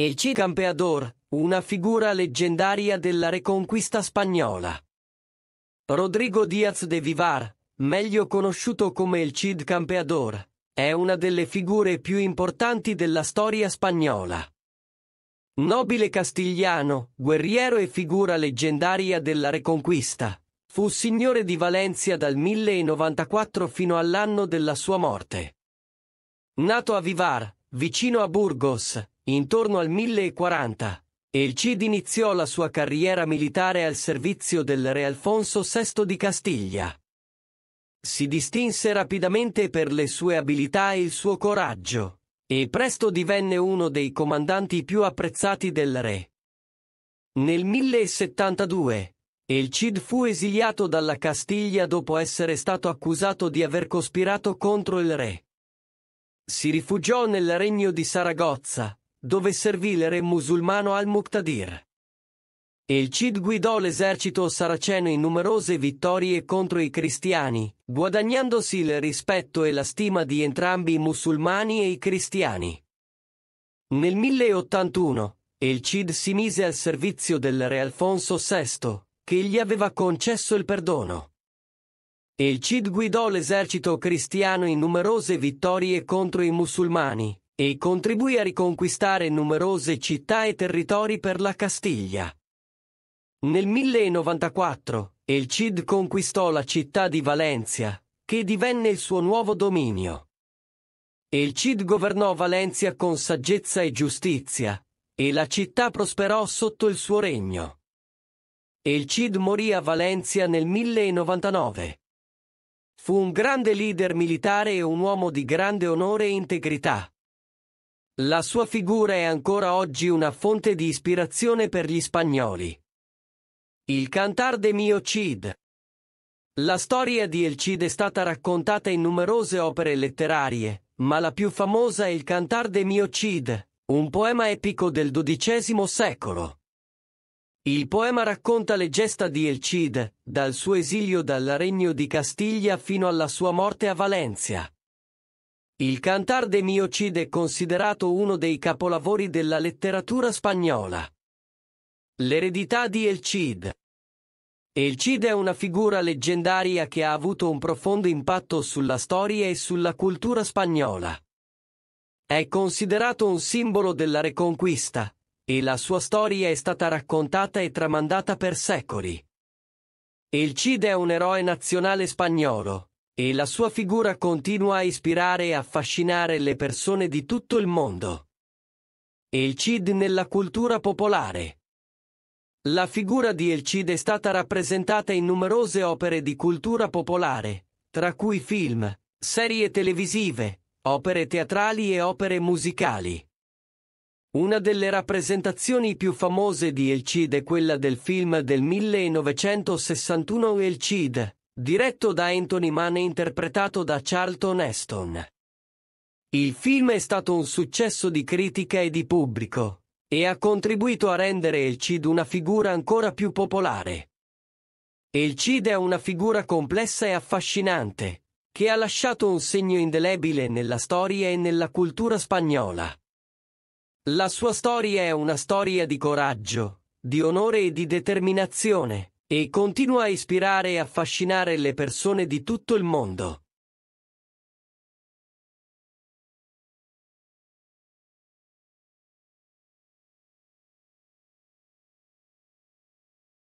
e Cid Campeador, una figura leggendaria della Reconquista spagnola. Rodrigo Díaz de Vivar, meglio conosciuto come il Cid Campeador, è una delle figure più importanti della storia spagnola. Nobile castigliano, guerriero e figura leggendaria della Reconquista, fu signore di Valencia dal 1094 fino all'anno della sua morte. Nato a Vivar, vicino a Burgos, intorno al 1040, e il Cid iniziò la sua carriera militare al servizio del re Alfonso VI di Castiglia. Si distinse rapidamente per le sue abilità e il suo coraggio, e presto divenne uno dei comandanti più apprezzati del re. Nel 1072, il Cid fu esiliato dalla Castiglia dopo essere stato accusato di aver cospirato contro il re. Si rifugiò nel regno di Saragozza, dove servì il re musulmano al-Muqtadir. Il Cid guidò l'esercito saraceno in numerose vittorie contro i cristiani, guadagnandosi il rispetto e la stima di entrambi i musulmani e i cristiani. Nel 1081, il Cid si mise al servizio del re Alfonso VI, che gli aveva concesso il perdono. Il Cid guidò l'esercito cristiano in numerose vittorie contro i musulmani, e contribuì a riconquistare numerose città e territori per la Castiglia. Nel 1094 il Cid conquistò la città di Valencia, che divenne il suo nuovo dominio. Il Cid governò Valencia con saggezza e giustizia, e la città prosperò sotto il suo regno. Il Cid morì a Valencia nel 1099. Fu un grande leader militare e un uomo di grande onore e integrità la sua figura è ancora oggi una fonte di ispirazione per gli spagnoli. Il cantar de mio Cid. La storia di El Cid è stata raccontata in numerose opere letterarie, ma la più famosa è il cantar de mio Cid, un poema epico del XII secolo. Il poema racconta le gesta di El Cid, dal suo esilio dal regno di Castiglia fino alla sua morte a Valencia. Il Cantar de mi Cid è considerato uno dei capolavori della letteratura spagnola. L'eredità di El Cid El Cid è una figura leggendaria che ha avuto un profondo impatto sulla storia e sulla cultura spagnola. È considerato un simbolo della Reconquista, e la sua storia è stata raccontata e tramandata per secoli. El Cid è un eroe nazionale spagnolo, e la sua figura continua a ispirare e affascinare le persone di tutto il mondo. El Cid nella cultura popolare. La figura di El Cid è stata rappresentata in numerose opere di cultura popolare, tra cui film, serie televisive, opere teatrali e opere musicali. Una delle rappresentazioni più famose di El Cid è quella del film del 1961 El Cid, diretto da Anthony Mann e interpretato da Charlton Heston. Il film è stato un successo di critica e di pubblico, e ha contribuito a rendere il Cid una figura ancora più popolare. Il Cid è una figura complessa e affascinante, che ha lasciato un segno indelebile nella storia e nella cultura spagnola. La sua storia è una storia di coraggio, di onore e di determinazione, e continua a ispirare e affascinare le persone di tutto il mondo.